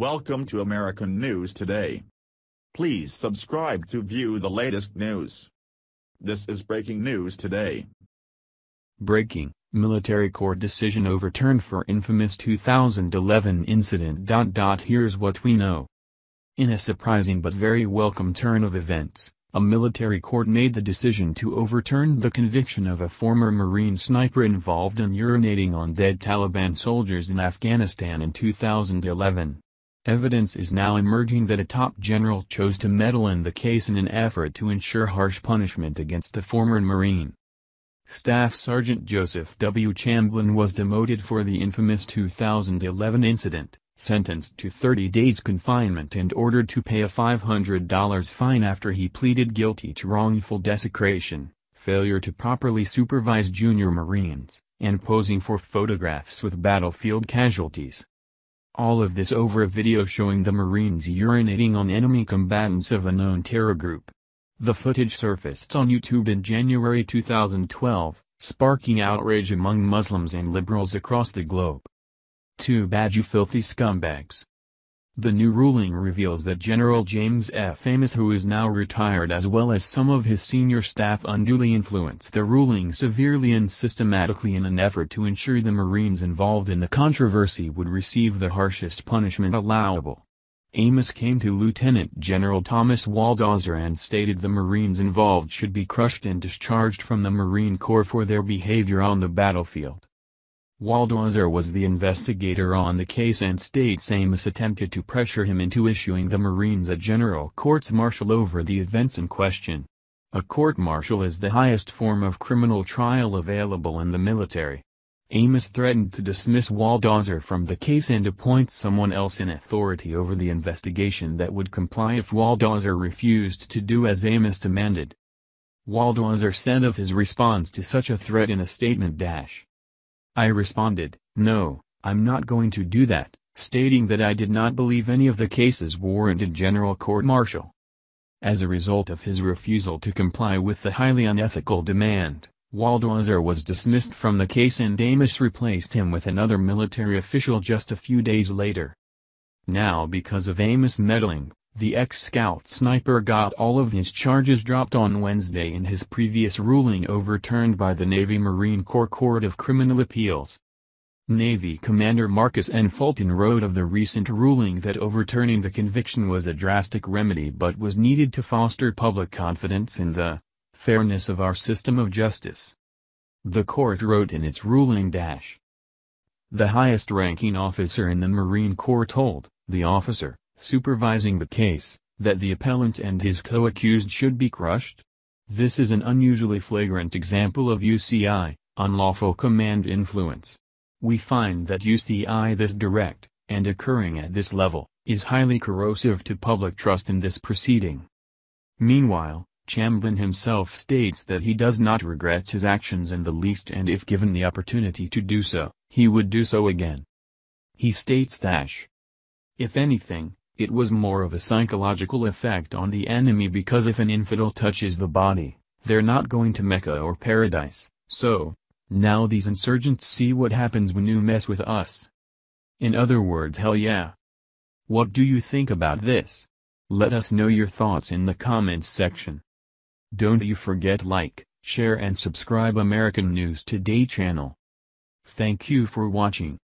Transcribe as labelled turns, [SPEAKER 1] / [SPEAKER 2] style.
[SPEAKER 1] Welcome to American News Today. Please subscribe to view the latest news. This is breaking news today. Breaking, military court decision overturned for infamous 2011 incident. Here's what we know. In a surprising but very welcome turn of events, a military court made the decision to overturn the conviction of a former Marine sniper involved in urinating on dead Taliban soldiers in Afghanistan in 2011. Evidence is now emerging that a top general chose to meddle in the case in an effort to ensure harsh punishment against the former Marine. Staff Sergeant Joseph W. Chamblin was demoted for the infamous 2011 incident, sentenced to 30 days confinement and ordered to pay a $500 fine after he pleaded guilty to wrongful desecration, failure to properly supervise junior Marines, and posing for photographs with battlefield casualties. All of this over a video showing the Marines urinating on enemy combatants of a known terror group. The footage surfaced on YouTube in January 2012, sparking outrage among Muslims and liberals across the globe. Too bad you filthy scumbags. The new ruling reveals that General James F. Amos who is now retired as well as some of his senior staff unduly influenced the ruling severely and systematically in an effort to ensure the Marines involved in the controversy would receive the harshest punishment allowable. Amos came to Lieutenant General Thomas Waldozer and stated the Marines involved should be crushed and discharged from the Marine Corps for their behavior on the battlefield. Waldozer was the investigator on the case and states Amos attempted to pressure him into issuing the Marines a general courts-martial over the events in question. A court-martial is the highest form of criminal trial available in the military. Amos threatened to dismiss Waldozer from the case and appoint someone else in authority over the investigation that would comply if Waldozer refused to do as Amos demanded. Waldozer said of his response to such a threat in a statement dash, I responded, no, I'm not going to do that, stating that I did not believe any of the cases warranted general court-martial. As a result of his refusal to comply with the highly unethical demand, Waldwasser was dismissed from the case and Amos replaced him with another military official just a few days later. Now because of Amos meddling, the ex-Scout sniper got all of his charges dropped on Wednesday in his previous ruling overturned by the Navy Marine Corps Court of Criminal Appeals. Navy Commander Marcus N. Fulton wrote of the recent ruling that overturning the conviction was a drastic remedy but was needed to foster public confidence in the fairness of our system of justice. The court wrote in its ruling dash. The highest-ranking officer in the Marine Corps told, the officer, supervising the case, that the appellant and his co-accused should be crushed? This is an unusually flagrant example of UCI, unlawful command influence. We find that UCI this direct, and occurring at this level, is highly corrosive to public trust in this proceeding. Meanwhile, Chamblin himself states that he does not regret his actions in the least and if given the opportunity to do so, he would do so again. He states dash. If anything, it was more of a psychological effect on the enemy because if an infidel touches the body, they're not going to Mecca or paradise, so, now these insurgents see what happens when you mess with us. In other words hell yeah. What do you think about this? Let us know your thoughts in the comments section. Don't you forget like, share and subscribe American News Today channel. Thank you for watching.